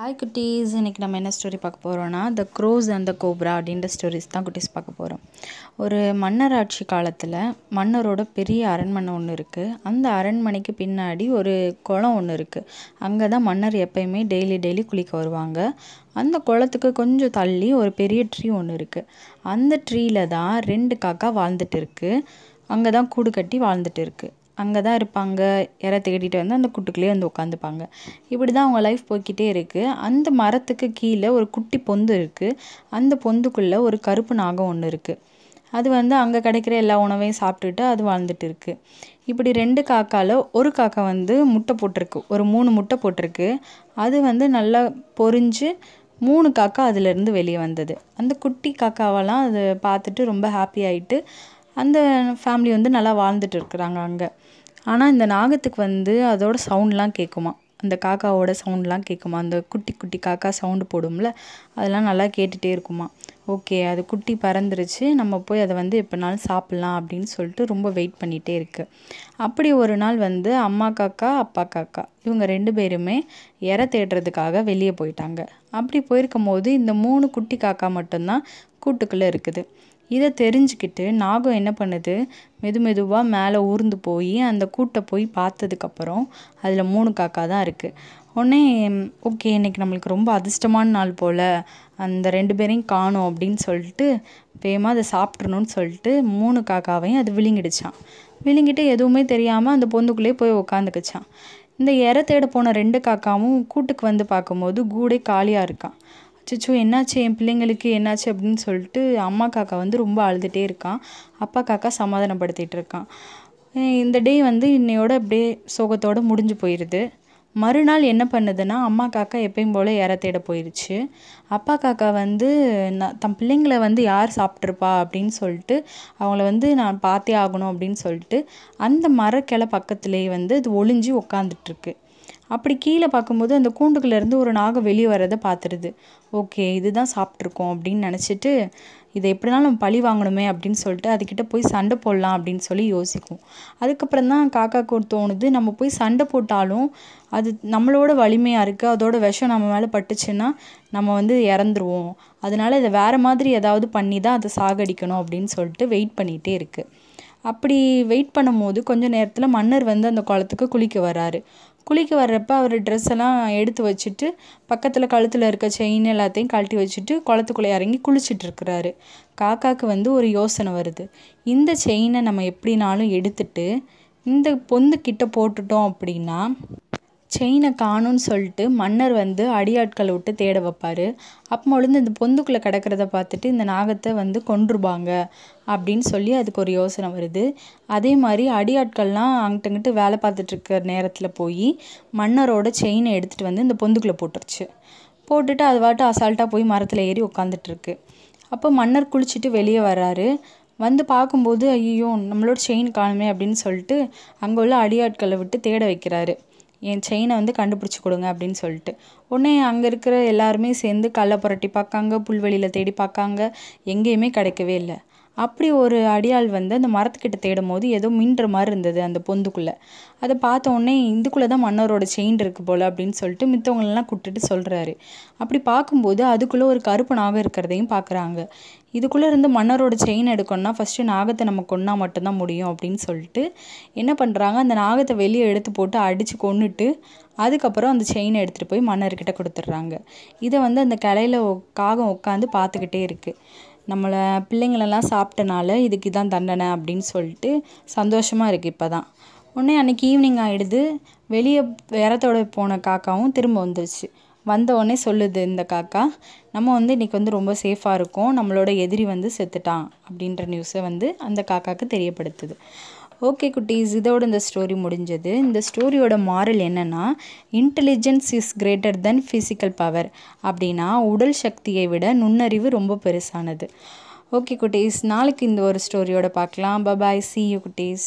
hi குட்டீஸ் இன்றைக்கி நம்ம என்ன ஸ்டோரி பார்க்க போகிறோன்னா the crows and the cobra அப்படின்ற ஸ்டோரிஸ் தான் குட்டீஸ் பார்க்க போகிறோம் ஒரு மன்னராட்சி காலத்தில் மன்னரோட பெரிய அரண்மனை ஒன்று இருக்குது அந்த அரண்மனைக்கு பின்னாடி ஒரு குளம் ஒன்று இருக்குது அங்கே தான் மன்னர் எப்போயுமே டெய்லி டெய்லி குளிக்க வருவாங்க அந்த குளத்துக்கு கொஞ்சம் தள்ளி ஒரு பெரிய ட்ரீ ஒன்று இருக்குது அந்த ட்ரீயில் தான் ரெண்டு காக்கா வாழ்ந்துட்டு இருக்குது அங்கே தான் கூடு கட்டி வாழ்ந்துட்டு இருக்குது அங்கே தான் இருப்பாங்க இரை தேடிட்டு வந்து அந்த குட்டுக்குள்ளேயே வந்து உட்காந்துப்பாங்க இப்படி தான் அவங்க லைஃப் போய்கிட்டே இருக்குது அந்த மரத்துக்கு கீழே ஒரு குட்டி பொந்து இருக்குது அந்த பொந்துக்குள்ளே ஒரு கருப்பு நாகம் ஒன்று இருக்குது அது வந்து அங்கே கிடைக்கிற எல்லா உணவையும் சாப்பிட்டுட்டு அது வாழ்ந்துட்டு இருக்குது இப்படி ரெண்டு காக்காவில் ஒரு காக்கா வந்து முட்டை போட்டிருக்கு ஒரு மூணு முட்டை போட்டிருக்கு அது வந்து நல்லா பொறிஞ்சு மூணு காக்கா அதுலேருந்து வெளியே வந்தது அந்த குட்டி காக்காவெல்லாம் அதை பார்த்துட்டு ரொம்ப ஹாப்பி ஆகிட்டு அந்த ஃபேமிலி வந்து நல்லா வாழ்ந்துட்டு இருக்கிறாங்க அங்கே ஆனால் இந்த நாகத்துக்கு வந்து அதோட சவுண்ட்லாம் கேட்குமா அந்த காக்காவோட சவுண்ட்லாம் கேட்குமா அந்த குட்டி குட்டி காக்கா சவுண்டு போடும்ல அதெல்லாம் நல்லா கேட்டுகிட்டே இருக்குமா ஓகே அது குட்டி பறந்துருச்சு நம்ம போய் அதை வந்து எப்போனாலும் சாப்பிட்லாம் அப்படின்னு சொல்லிட்டு ரொம்ப வெயிட் பண்ணிகிட்டே இருக்குது அப்படி ஒரு நாள் வந்து அம்மா காக்கா அப்பா காக்கா இவங்க ரெண்டு பேருமே இற தேடுறதுக்காக வெளியே போயிட்டாங்க அப்படி போயிருக்கும் போது இந்த மூணு குட்டி காக்கா மட்டும்தான் கூட்டுக்குள்ளே இருக்குது இதை தெரிஞ்சுக்கிட்டு நாகம் என்ன பண்ணுது மெது மெதுவாக மேலே ஊர்ந்து போய் அந்த கூட்டை போய் பார்த்ததுக்கப்புறம் அதில் மூணு காக்கா தான் இருக்குது உடனே ஓகே இன்றைக்கி நம்மளுக்கு ரொம்ப அதிர்ஷ்டமான நாள் போல் அந்த ரெண்டு பேரையும் காணும் அப்படின்னு சொல்லிட்டு வேகமாக அதை சாப்பிட்றணும்னு சொல்லிட்டு மூணு காக்காவையும் அது விழுங்கிடுச்சான் விழுங்கிட்டு எதுவுமே தெரியாமல் அந்த பொந்துக்குள்ளேயே போய் உக்காந்துக்குச்சான் இந்த இற தேட போன ரெண்டு காக்காவும் கூட்டுக்கு வந்து பார்க்கும்போது கூடே காலியாக இருக்கான் சிச்சு என்னாச்சு என் பிள்ளைங்களுக்கு என்னாச்சு அப்படின்னு சொல்லிட்டு அம்மா காக்கா வந்து ரொம்ப அழுதுகிட்டே இருக்கான் அப்பா காக்கா சமாதானப்படுத்திகிட்டு இருக்கான் இந்த டே வந்து இன்னையோட அப்படியே சோகத்தோடு முடிஞ்சு போயிடுது மறுநாள் என்ன பண்ணுதுன்னா அம்மா காக்கா எப்பயும் போல் ஏற தேட போயிடுச்சு அப்பா காக்கா வந்து நான் தன் பிள்ளைங்களை வந்து யார் சாப்பிட்ருப்பா அப்படின்னு சொல்லிட்டு அவங்கள வந்து நான் பார்த்தே ஆகணும் அப்படின்னு சொல்லிட்டு அந்த மரக்கிளை பக்கத்துலேயே வந்து அது ஒளிஞ்சு உட்காந்துட்ருக்கு அப்படி கீழே பார்க்கும்போது அந்த கூண்டுக்குள்ளேருந்து ஒரு நாகம் வெளியே வர்றதை பார்த்துருது ஓகே இதுதான் சாப்பிட்ருக்கோம் அப்படின்னு நினச்சிட்டு இதை எப்படினாலும் நம்ம பழி வாங்கணுமே அப்படின்னு சொல்லிட்டு அதுக்கிட்ட போய் சண்டை போடலாம் அப்படின்னு சொல்லி யோசிக்கும் அதுக்கப்புறம் தான் காக்காக்கு தோணுது நம்ம போய் சண்டை போட்டாலும் அது நம்மளோட வலிமையாக இருக்குது அதோட விஷம் நம்ம மேலே பட்டுச்சுன்னா நம்ம வந்து இறந்துருவோம் அதனால் இதை வேறு மாதிரி ஏதாவது பண்ணி தான் அதை சாகடிக்கணும் அப்படின்னு சொல்லிட்டு வெயிட் பண்ணிகிட்டே இருக்குது அப்படி வெயிட் பண்ணும்போது கொஞ்சம் நேரத்தில் மன்னர் வந்து அந்த குளத்துக்கு குளிக்க வராரு குளிக்க வர்றப்ப அவர் ட்ரெஸ் எல்லாம் எடுத்து வச்சுட்டு பக்கத்தில் கழுத்தில் இருக்க செயின் எல்லாத்தையும் கழட்டி வச்சுட்டு குளத்துக்குள்ளே இறங்கி இருக்கிறாரு காக்காவுக்கு வந்து ஒரு யோசனை வருது இந்த செயினை நம்ம எப்படினாலும் எடுத்துட்டு இந்த பொந்து கிட்ட போட்டுட்டோம் அப்படின்னா செயினை காணும்னு சொல்லிட்டு மன்னர் வந்து அடியாட்களை விட்டு தேட வைப்பார் வந்து இந்த பொந்துக்குள்ளே கிடக்கிறத பார்த்துட்டு இந்த நாகத்தை வந்து கொன்றுபாங்க அப்படின்னு சொல்லி அதுக்கு ஒரு யோசனை வருது அதே மாதிரி அடியாட்கள்லாம் அங்கிட்டங்கிட்டு வேலை பார்த்துட்ருக்க நேரத்தில் போய் மன்னரோட செயினை எடுத்துகிட்டு வந்து இந்த பொந்துக்குள்ளே போட்டுருச்சு போட்டுட்டு அது வாட்டு அசால்ட்டாக போய் மரத்தில் ஏறி உட்காந்துட்ருக்கு அப்போ மன்னர் குளிச்சுட்டு வெளியே வர்றாரு வந்து பார்க்கும்போது ஐயோ நம்மளோட செயின் காணுமே அப்படின்னு சொல்லிட்டு அங்கே உள்ள அடியாட்களை விட்டு தேட வைக்கிறாரு என் செயினை வந்து கண்டுபிடிச்சி கொடுங்க அப்படின்னு சொல்லிட்டு உடனே அங்கே இருக்கிற எல்லாருமே சேர்ந்து கல்லை புரட்டி பார்க்காங்க புல்வெளியில் தேடி பார்க்காங்க எங்கேயுமே கிடைக்கவே இல்லை அப்படி ஒரு அடியாள் வந்து அந்த மரத்துக்கிட்ட தேடும் போது ஏதோ மின்ற மாதிரி இருந்தது அந்த பொந்துக்குள்ளே அதை பார்த்த உடனே இதுக்குள்ளே தான் மன்னரோட செயின் இருக்குது போல் அப்படின்னு சொல்லிட்டு மித்தவங்களெல்லாம் கூப்பிட்டுட்டு சொல்கிறாரு அப்படி பார்க்கும்போது அதுக்குள்ளே ஒரு கருப்பு நாகம் இருக்கிறதையும் பார்க்குறாங்க இதுக்குள்ளே இருந்து மன்னரோட செயின் எடுக்கணும்னா ஃபஸ்ட்டு நாகத்தை நம்ம கொன்னா மட்டும்தான் முடியும் அப்படின்னு சொல்லிட்டு என்ன பண்ணுறாங்க அந்த நாகத்தை வெளியே எடுத்து போட்டு அடித்து கொண்டுட்டு அதுக்கப்புறம் அந்த செயினை எடுத்துகிட்டு போய் மன்னர்கிட்ட கொடுத்துட்றாங்க இதை வந்து அந்த கலையில் காகம் உட்காந்து பார்த்துக்கிட்டே இருக்குது நம்மளை பிள்ளைங்களெல்லாம் சாப்பிட்டனால இதுக்கு தான் தண்டனை அப்படின்னு சொல்லிட்டு சந்தோஷமாக இருக்குது இப்போ தான் உடனே அன்னைக்கு ஈவினிங் ஆகிடுது வெளியே விரத்தோட போன காக்காவும் திரும்ப வந்துருச்சு வந்த உடனே சொல்லுது இந்த காக்கா நம்ம வந்து இன்றைக்கி வந்து ரொம்ப சேஃபாக இருக்கோம் நம்மளோட எதிரி வந்து செத்துட்டான் அப்படின்ற நியூஸை வந்து அந்த காக்காவுக்கு தெரியப்படுத்துது ஓகே குட்டீஸ் இதோட இந்த ஸ்டோரி முடிஞ்சது இந்த ஸ்டோரியோட மாரல் என்னென்னா intelligence is greater than physical power அப்படின்னா உடல் சக்தியை விட நுண்ணறிவு ரொம்ப பெருசானது ஓகே குட்டீஸ் நாளைக்கு இந்த ஒரு ஸ்டோரியோட பார்க்கலாம் பபாய் சி யூ குட்டீஸ்